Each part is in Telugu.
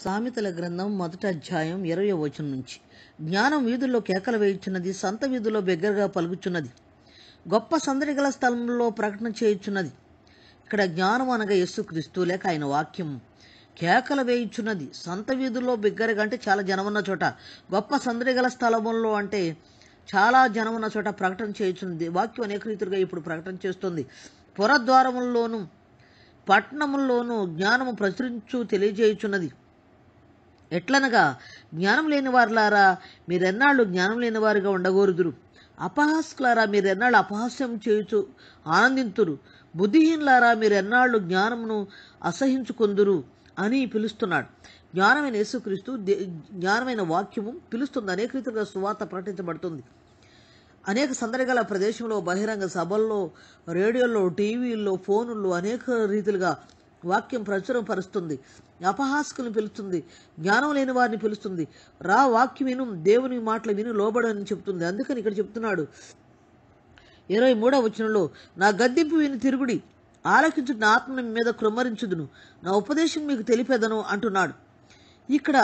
సామెతల గ్రంథం మొదటి అధ్యాయం ఇరవై వచనం నుంచి జ్ఞానం వీధుల్లో కేకలు వేయుచున్నది సంత వీధుల్లో బిగ్గరగా పలుకుచున్నది గొప్ప సందడిగల స్థలంలో ప్రకటన చేయుచున్నది ఇక్కడ జ్ఞానం అనగా యేసుక్రీస్తు లేక ఆయన వాక్యం కేకలు వేయుచున్నది సంత వీధుల్లో బిగ్గరగా అంటే చాలా ఉన్న చోట గొప్ప సందడిగల స్థలంలో అంటే చాలా జనమున్న చోట ప్రకటన చేయుచున్నది వాక్యం అనేక రీతిగా ఇప్పుడు ప్రకటన చేస్తుంది పురద్వారముల్లోనూ పట్టణముల్లోనూ జ్ఞానము ప్రచురించు తెలియజేయుచున్నది ఎట్లనగా జ్ఞానం లేని వారులారా మీరెన్నాళ్ళు జ్ఞానం లేని వారుగా ఉండగోరుదురు అపహాస్కులారా మీరెన్నాళ్ళు అపహాస్యం చేయుచు ఆనందింతురు బుద్ధిహీనులారా మీరెన్నాళ్ళు జ్ఞానమును అసహించుకుందురు అని పిలుస్తున్నాడు జ్ఞానమైన యేసుక్రీస్తు జ్ఞానమైన వాక్యము పిలుస్తుంది అనేక రీతిగా సువార్త ప్రకటించబడుతుంది అనేక సందర్భాల ప్రదేశంలో బహిరంగ సభల్లో రేడియోల్లో టీవీల్లో ఫోనుల్లో అనేక రీతిలుగా వాక్యం ప్రచురం పరుస్తుంది అపహాస్కులను పిలుస్తుంది జ్ఞానం లేని వారిని పిలుస్తుంది రా వాక్యం విను దేవుని మాటలు విను లోబడని చెప్తుంది అందుకని ఇక్కడ చెప్తున్నాడు ఇరవై మూడవ వచనంలో నా గద్దెంపు విని తిరుగుడి ఆలకించుడు నా ఆత్మ మీద క్రమరించుదును నా ఉపదేశం మీకు తెలిపేదను అంటున్నాడు ఇక్కడ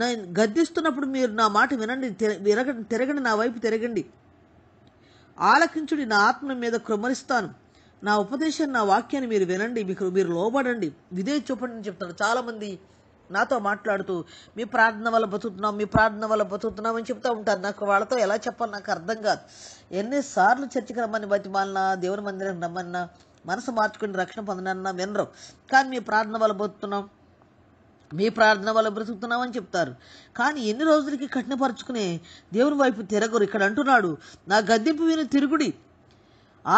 నేను గద్దిస్తున్నప్పుడు మీరు నా మాట వినండి తిరగండి తిరగండి నా వైపు తిరగండి ఆలకించుడి నా ఆత్మ మీద క్రమరిస్తాను నా ఉపదేశం నా వాక్యాన్ని మీరు వినండి మీకు మీరు లోబడండి విధే చూపండి అని చెప్తాడు చాలామంది నాతో మాట్లాడుతూ మీ ప్రార్థన వల్ల బతుకుతున్నాం మీ ప్రార్థన వల్ల బతుకుతున్నాం అని చెప్తూ ఉంటారు నాకు వాళ్ళతో ఎలా చెప్పాలి నాకు అర్థం కాదు ఎన్నిసార్లు చర్చకి రమ్మని బతిమాలనా దేవుని మందిరం రమ్మన్నా మనసు మార్చుకుని రక్షణ పొందనన్నా వినరు కానీ మీ ప్రార్థన వల్ల బతుకుతున్నాం మీ ప్రార్థన వల్ల బ్రతుకుతున్నామని చెప్తారు కానీ ఎన్ని రోజులకి కఠినపరుచుకునే దేవుని వైపు తిరగరు ఇక్కడ అంటున్నాడు నా గద్దెంపు విని తిరుగుడి నా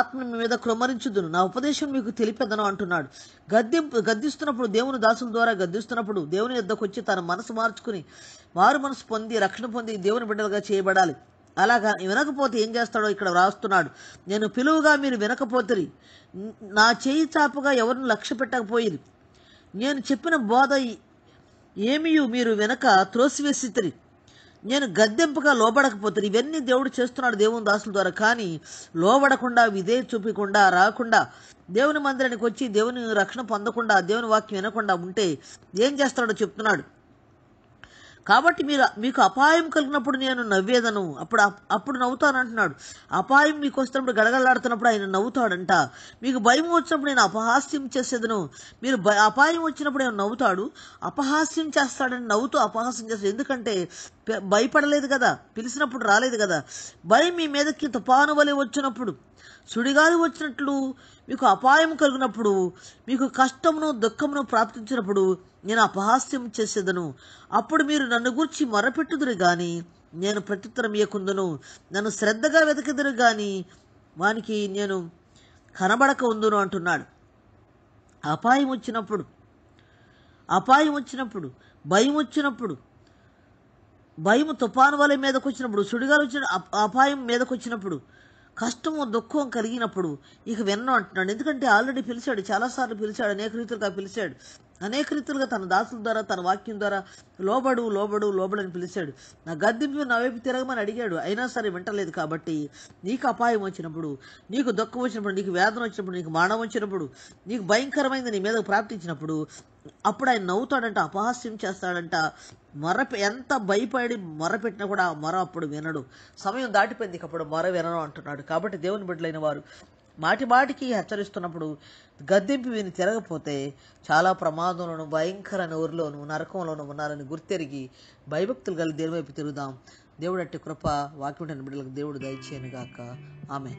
ఆత్మ మీద క్రమరించుదును నా ఉపదేశం మీకు తెలిపెదను అంటున్నాడు గద్దెంపు గద్దిస్తున్నప్పుడు దేవుని దాసుల ద్వారా గద్దిస్తున్నప్పుడు దేవుని యొద్దకు వచ్చి తన మనసు మార్చుకుని వారు మనసు పొంది రక్షణ పొంది దేవుని బిడ్డలుగా చేయబడాలి అలాగా వినకపోతే ఏం చేస్తాడో ఇక్కడ వ్రాస్తున్నాడు నేను పిలువుగా మీరు వినకపోతే నా చేయి చాపుగా ఎవరిని లక్ష్య పెట్టకపోయింది నేను చెప్పిన బోధ ఏమియు మీరు వెనక త్రోసివేసి నేను గద్దెంపుగా లోబడకపోతే ఇవన్నీ దేవుడు చేస్తున్నాడు దేవుని దాసుల ద్వారా కానీ లోబడకుండా విధే చూపకుండా రాకుండా దేవుని మందిరానికి వచ్చి దేవుని రక్షణ పొందకుండా దేవుని వాక్యం వినకుండా ఉంటే ఏం చేస్తాడో చెప్తున్నాడు కాబట్టి మీరు మీకు అపాయం కలిగినప్పుడు నేను నవ్వేదను అప్పుడు అప్పుడు నవ్వుతాను అంటున్నాడు అపాయం మీకు వస్తున్నప్పుడు గడగడలాడుతున్నప్పుడు ఆయన నవ్వుతాడంట మీకు భయం వచ్చినప్పుడు నేను అపహాస్యం చేసేదను మీరు అపాయం వచ్చినప్పుడు ఆయన నవ్వుతాడు అపహాస్యం చేస్తాడని నవ్వుతూ అపహాస్యం చేస్తాడు ఎందుకంటే భయపడలేదు కదా పిలిచినప్పుడు రాలేదు కదా భయం మీ మీదకి తుపాను వలె వచ్చినప్పుడు సుడిగాలి వచ్చినట్లు మీకు అపాయం కలిగినప్పుడు మీకు కష్టమును దుఃఖమును ప్రాప్తించినప్పుడు నేను అపహాస్యం చేసేదను అప్పుడు మీరు నన్ను గూర్చి మొరపెట్టుదురు కానీ నేను ప్రత్యుత్తరం ఇయ్యకుందును నన్ను శ్రద్ధగా వెతకెదురు కానీ వానికి నేను కనబడక ఉందును అంటున్నాడు అపాయం వచ్చినప్పుడు అపాయం వచ్చినప్పుడు భయం వచ్చినప్పుడు భయం తుఫాను వల మీదకు వచ్చినప్పుడు సుడిగాలు వచ్చిన అపాయం మీదకు వచ్చినప్పుడు కష్టము దుఃఖం కలిగినప్పుడు ఇక విన్నాం అంటున్నాడు ఎందుకంటే ఆల్రెడీ పిలిచాడు చాలాసార్లు పిలిచాడు అనేక రీతులుగా పిలిచాడు అనేక రీతులుగా తన దాసుల ద్వారా తన వాక్యం ద్వారా లోబడు లోబడు లోబడని పిలిచాడు నా గద్దెంపు నా వైపు తిరగమని అడిగాడు అయినా సరే వింటలేదు కాబట్టి నీకు అపాయం వచ్చినప్పుడు నీకు దుఃఖం వచ్చినప్పుడు నీకు వేదన వచ్చినప్పుడు నీకు మానం వచ్చినప్పుడు నీకు భయంకరమైంది నీ మీద ప్రాప్తించినప్పుడు అప్పుడు ఆయన నవ్వుతాడంట అపహాస్యం చేస్తాడంట మొర ఎంత భయపడి మొర పెట్టినా కూడా ఆ మొర అప్పుడు వినడు సమయం దాటిపోయింది అప్పుడు మొర వినను అంటున్నాడు కాబట్టి దేవుని బిడ్డలైన వారు మాటి మాటికి హెచ్చరిస్తున్నప్పుడు గద్దెంపి విని తిరగపోతే చాలా ప్రమాదంలోను భయంకర నోరులోను నరకంలోను ఉన్నారని గుర్తెరిగి భయభక్తులు కలిగి దేవుని వైపు తిరుగుదాం దేవుడు అట్టి కృప వాక్యం బిడ్డలకు దేవుడు గాక ఆమె